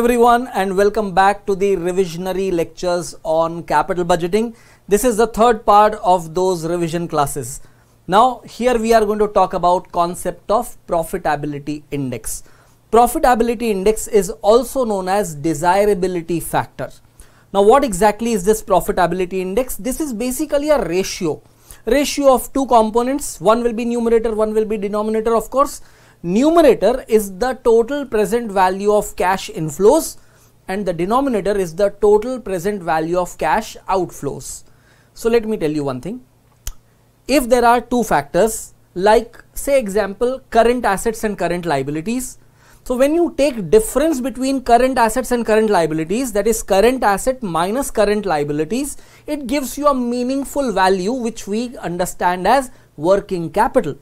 everyone and welcome back to the revisionary lectures on capital budgeting. This is the third part of those revision classes. Now here we are going to talk about concept of profitability index. Profitability index is also known as desirability factor. Now what exactly is this profitability index? This is basically a ratio. Ratio of two components, one will be numerator, one will be denominator of course numerator is the total present value of cash inflows and the denominator is the total present value of cash outflows. So let me tell you one thing. If there are two factors like say example current assets and current liabilities. So when you take difference between current assets and current liabilities that is current asset minus current liabilities it gives you a meaningful value which we understand as working capital.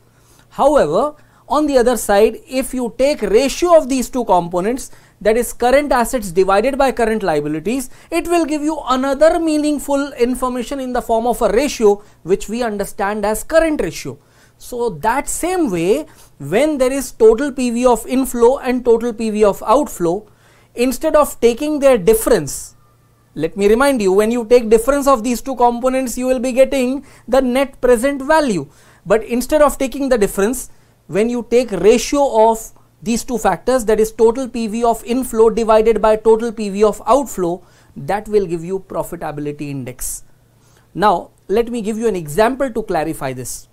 However, on the other side, if you take ratio of these two components, that is current assets divided by current liabilities, it will give you another meaningful information in the form of a ratio, which we understand as current ratio. So that same way, when there is total PV of inflow and total PV of outflow, instead of taking their difference, let me remind you, when you take difference of these two components, you will be getting the net present value. But instead of taking the difference, when you take ratio of these two factors that is total PV of inflow divided by total PV of outflow that will give you profitability index. Now let me give you an example to clarify this.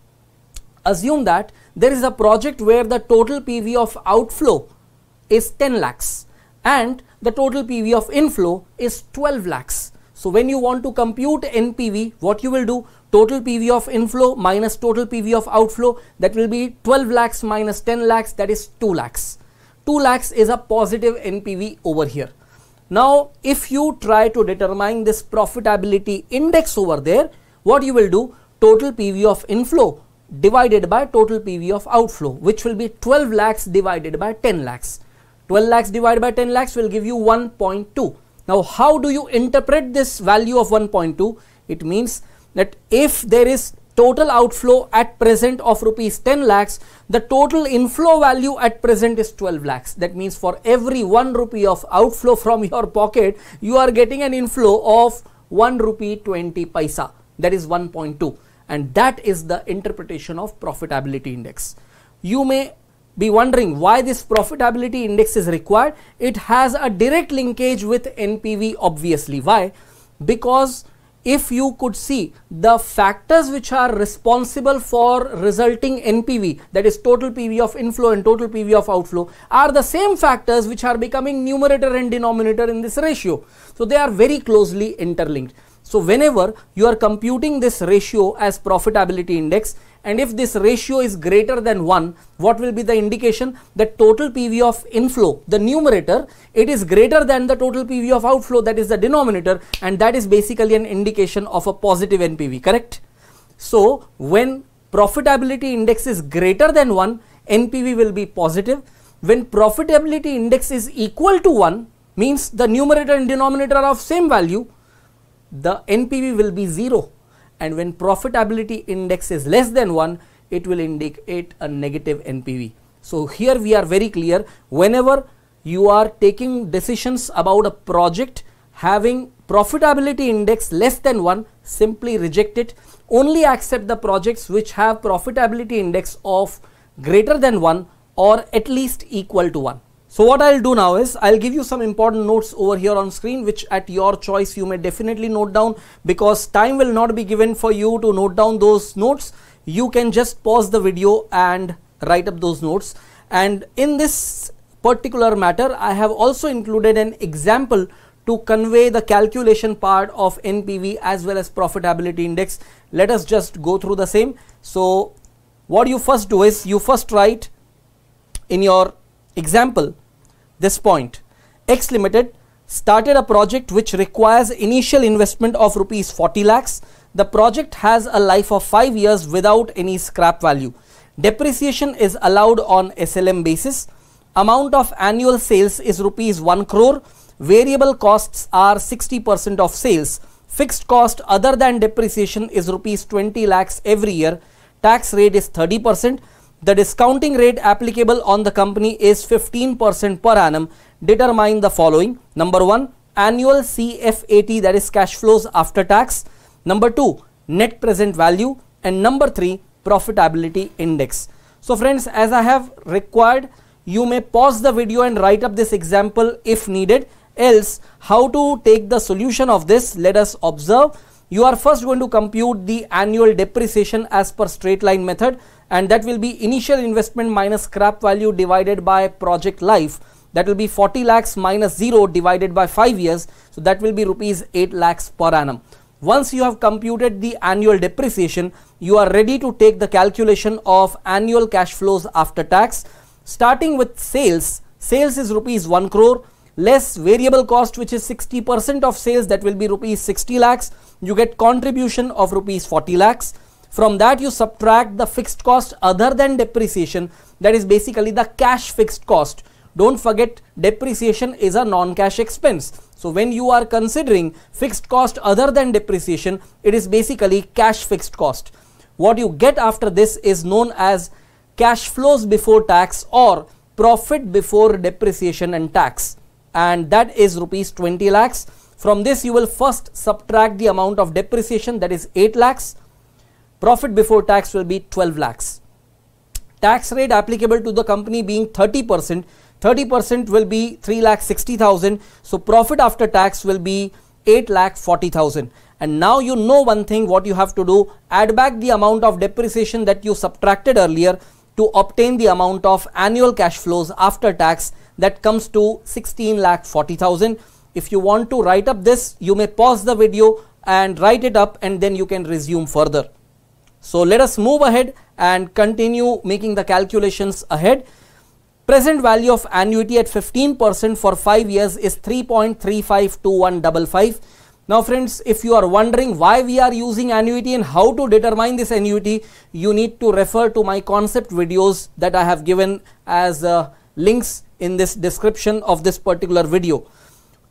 Assume that there is a project where the total PV of outflow is 10 lakhs and the total PV of inflow is 12 lakhs. So when you want to compute NPV what you will do total PV of inflow minus total PV of outflow that will be 12 lakhs minus 10 lakhs that is 2 lakhs. 2 lakhs is a positive NPV over here. Now if you try to determine this profitability index over there what you will do total PV of inflow divided by total PV of outflow which will be 12 lakhs divided by 10 lakhs. 12 lakhs divided by 10 lakhs will give you 1.2. Now how do you interpret this value of 1.2? It means that if there is total outflow at present of rupees 10 lakhs, the total inflow value at present is 12 lakhs. That means for every 1 rupee of outflow from your pocket, you are getting an inflow of 1 rupee 20 paisa. That is 1.2 and that is the interpretation of profitability index. You may be wondering why this profitability index is required. It has a direct linkage with NPV obviously. Why? Because if you could see the factors which are responsible for resulting NPV that is total PV of inflow and total PV of outflow are the same factors which are becoming numerator and denominator in this ratio. So they are very closely interlinked. So whenever you are computing this ratio as profitability index and if this ratio is greater than 1, what will be the indication that total PV of inflow, the numerator, it is greater than the total PV of outflow that is the denominator and that is basically an indication of a positive NPV, correct? So when profitability index is greater than 1, NPV will be positive. When profitability index is equal to 1, means the numerator and denominator are of same value, the NPV will be 0 and when profitability index is less than 1 it will indicate a negative NPV. So here we are very clear whenever you are taking decisions about a project having profitability index less than 1 simply reject it only accept the projects which have profitability index of greater than 1 or at least equal to 1. So what I'll do now is I'll give you some important notes over here on screen which at your choice you may definitely note down because time will not be given for you to note down those notes. You can just pause the video and write up those notes and in this particular matter I have also included an example to convey the calculation part of NPV as well as profitability index. Let us just go through the same. So what you first do is you first write in your example this point. X Limited started a project which requires initial investment of rupees 40 lakhs. The project has a life of 5 years without any scrap value. Depreciation is allowed on SLM basis. Amount of annual sales is rupees 1 crore. Variable costs are 60% of sales. Fixed cost other than depreciation is rupees 20 lakhs every year. Tax rate is 30%. The discounting rate applicable on the company is 15% per annum. Determine the following. Number one, annual CFAT that is cash flows after tax. Number two, net present value. And number three, profitability index. So friends, as I have required, you may pause the video and write up this example if needed. Else, how to take the solution of this, let us observe. You are first going to compute the annual depreciation as per straight line method and that will be initial investment minus scrap value divided by project life that will be 40 lakhs minus 0 divided by 5 years so that will be rupees 8 lakhs per annum once you have computed the annual depreciation you are ready to take the calculation of annual cash flows after tax starting with sales sales is rupees 1 crore less variable cost which is 60% of sales that will be rupees 60 lakhs you get contribution of rupees 40 lakhs from that you subtract the fixed cost other than depreciation that is basically the cash fixed cost. Don't forget depreciation is a non-cash expense. So when you are considering fixed cost other than depreciation it is basically cash fixed cost. What you get after this is known as cash flows before tax or profit before depreciation and tax and that is rupees 20 lakhs. From this you will first subtract the amount of depreciation that is 8 lakhs profit before tax will be 12 lakhs. Tax rate applicable to the company being 30%, 30% will be 3 lakh 60,000. So profit after tax will be 8 lakh 40,000. And now you know one thing what you have to do, add back the amount of depreciation that you subtracted earlier to obtain the amount of annual cash flows after tax that comes to 16 lakh 40,000. If you want to write up this, you may pause the video and write it up and then you can resume further. So let us move ahead and continue making the calculations ahead. Present value of annuity at 15% for 5 years is 3.352155. Now friends, if you are wondering why we are using annuity and how to determine this annuity, you need to refer to my concept videos that I have given as uh, links in this description of this particular video.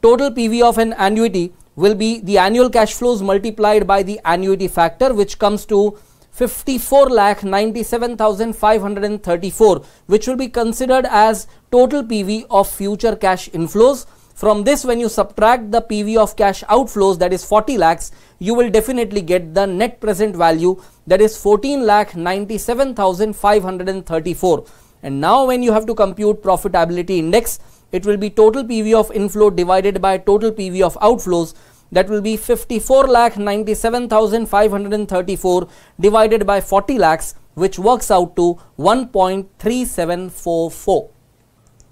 Total PV of an annuity will be the annual cash flows multiplied by the annuity factor which comes to 54 lakh 97,534 which will be considered as total PV of future cash inflows. From this when you subtract the PV of cash outflows that is 40 lakhs you will definitely get the net present value that is 14 lakh 97,534 and now when you have to compute profitability index it will be total PV of inflow divided by total PV of outflows that will be 54 lakh 97,534 divided by 40 lakhs which works out to 1.3744.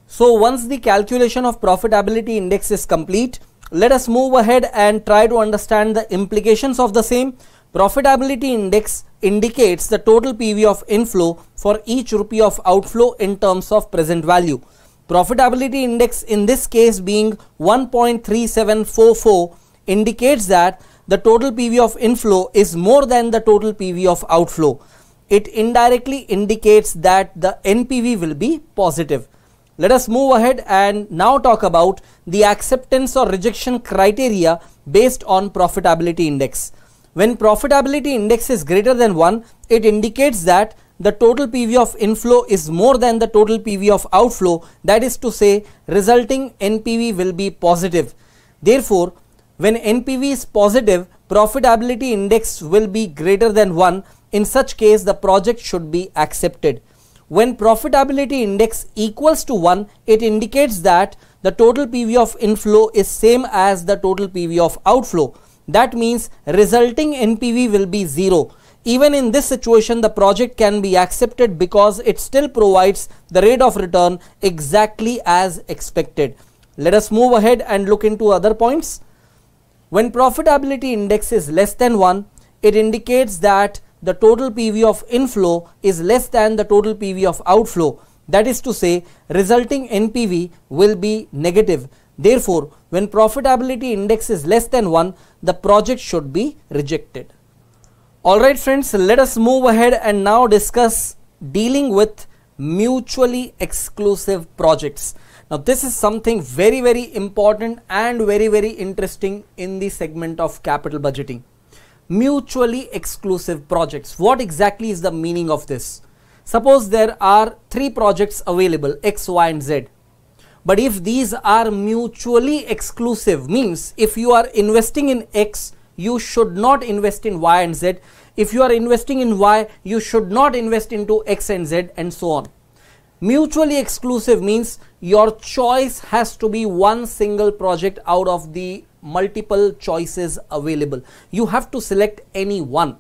So once the calculation of profitability index is complete, let us move ahead and try to understand the implications of the same. Profitability index indicates the total PV of inflow for each rupee of outflow in terms of present value. Profitability index in this case being 1.3744 indicates that the total PV of inflow is more than the total PV of outflow. It indirectly indicates that the NPV will be positive. Let us move ahead and now talk about the acceptance or rejection criteria based on profitability index. When profitability index is greater than 1, it indicates that the total PV of inflow is more than the total PV of outflow. That is to say, resulting NPV will be positive. Therefore, when NPV is positive, profitability index will be greater than 1. In such case, the project should be accepted. When profitability index equals to 1, it indicates that the total PV of inflow is same as the total PV of outflow. That means resulting NPV will be 0. Even in this situation, the project can be accepted because it still provides the rate of return exactly as expected. Let us move ahead and look into other points. When profitability index is less than 1, it indicates that the total PV of inflow is less than the total PV of outflow. That is to say, resulting NPV will be negative. Therefore, when profitability index is less than 1, the project should be rejected. Alright friends, let us move ahead and now discuss dealing with mutually exclusive projects. Now this is something very very important and very very interesting in the segment of capital budgeting. Mutually exclusive projects. What exactly is the meaning of this? Suppose there are three projects available X, Y and Z. But if these are mutually exclusive means if you are investing in X, you should not invest in Y and Z. If you are investing in Y, you should not invest into X and Z and so on. Mutually exclusive means your choice has to be one single project out of the multiple choices available. You have to select any one.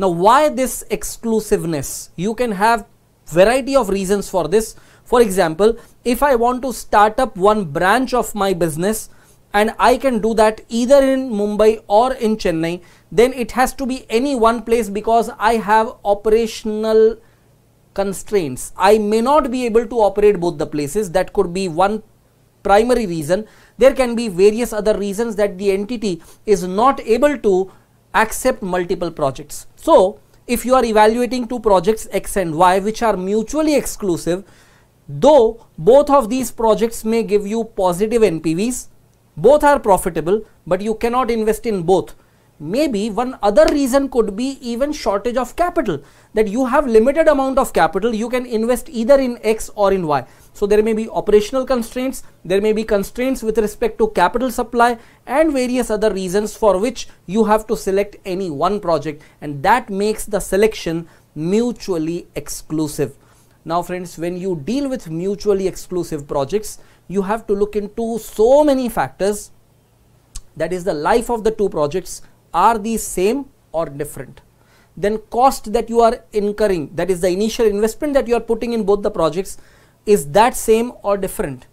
Now, why this exclusiveness? You can have variety of reasons for this. For example, if I want to start up one branch of my business and I can do that either in Mumbai or in Chennai, then it has to be any one place because I have operational constraints. I may not be able to operate both the places. That could be one primary reason. There can be various other reasons that the entity is not able to accept multiple projects. So, if you are evaluating two projects X and Y which are mutually exclusive, though both of these projects may give you positive NPVs, both are profitable, but you cannot invest in both maybe one other reason could be even shortage of capital that you have limited amount of capital you can invest either in x or in y so there may be operational constraints there may be constraints with respect to capital supply and various other reasons for which you have to select any one project and that makes the selection mutually exclusive now friends when you deal with mutually exclusive projects you have to look into so many factors that is the life of the two projects are these same or different then cost that you are incurring that is the initial investment that you are putting in both the projects is that same or different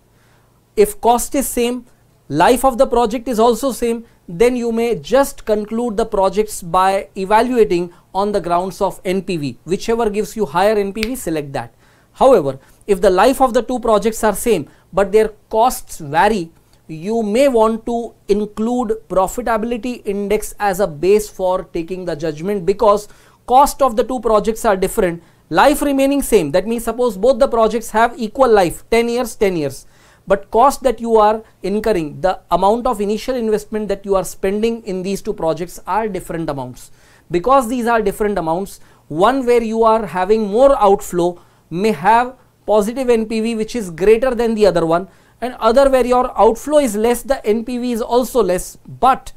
if cost is same life of the project is also same then you may just conclude the projects by evaluating on the grounds of npv whichever gives you higher npv select that however if the life of the two projects are same but their costs vary you may want to include profitability index as a base for taking the judgment because cost of the two projects are different life remaining same that means suppose both the projects have equal life 10 years 10 years but cost that you are incurring the amount of initial investment that you are spending in these two projects are different amounts because these are different amounts one where you are having more outflow may have positive npv which is greater than the other one and other where your outflow is less the NPV is also less but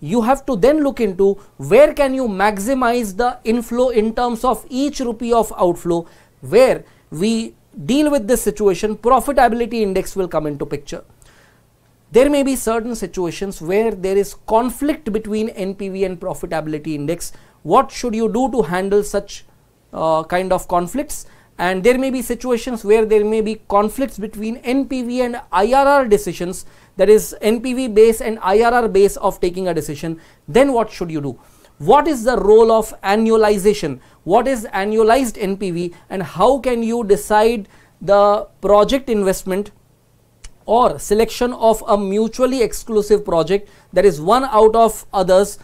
you have to then look into where can you maximize the inflow in terms of each rupee of outflow where we deal with this situation profitability index will come into picture there may be certain situations where there is conflict between npv and profitability index what should you do to handle such uh, kind of conflicts and there may be situations where there may be conflicts between NPV and IRR decisions that is NPV base and IRR base of taking a decision then what should you do what is the role of annualization what is annualized NPV and how can you decide the project investment or selection of a mutually exclusive project that is one out of others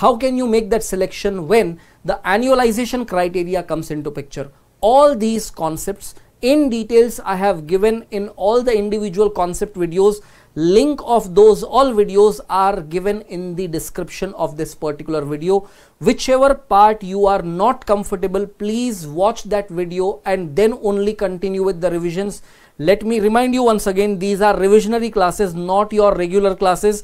how can you make that selection when the annualization criteria comes into picture all these concepts in details I have given in all the individual concept videos link of those all videos are given in the description of this particular video whichever part you are not comfortable please watch that video and then only continue with the revisions let me remind you once again these are revisionary classes not your regular classes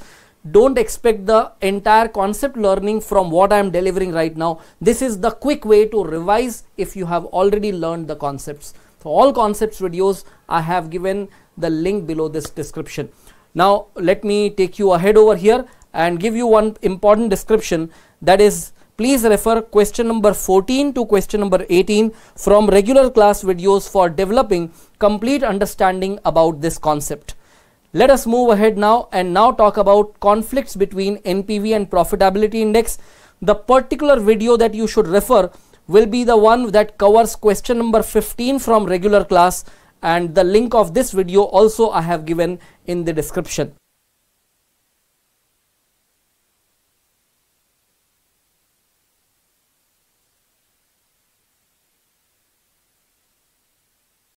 don't expect the entire concept learning from what I'm delivering right now. This is the quick way to revise if you have already learned the concepts. For all concepts videos, I have given the link below this description. Now, let me take you ahead over here and give you one important description that is please refer question number 14 to question number 18 from regular class videos for developing complete understanding about this concept. Let us move ahead now and now talk about conflicts between NPV and profitability index. The particular video that you should refer will be the one that covers question number 15 from regular class and the link of this video also I have given in the description.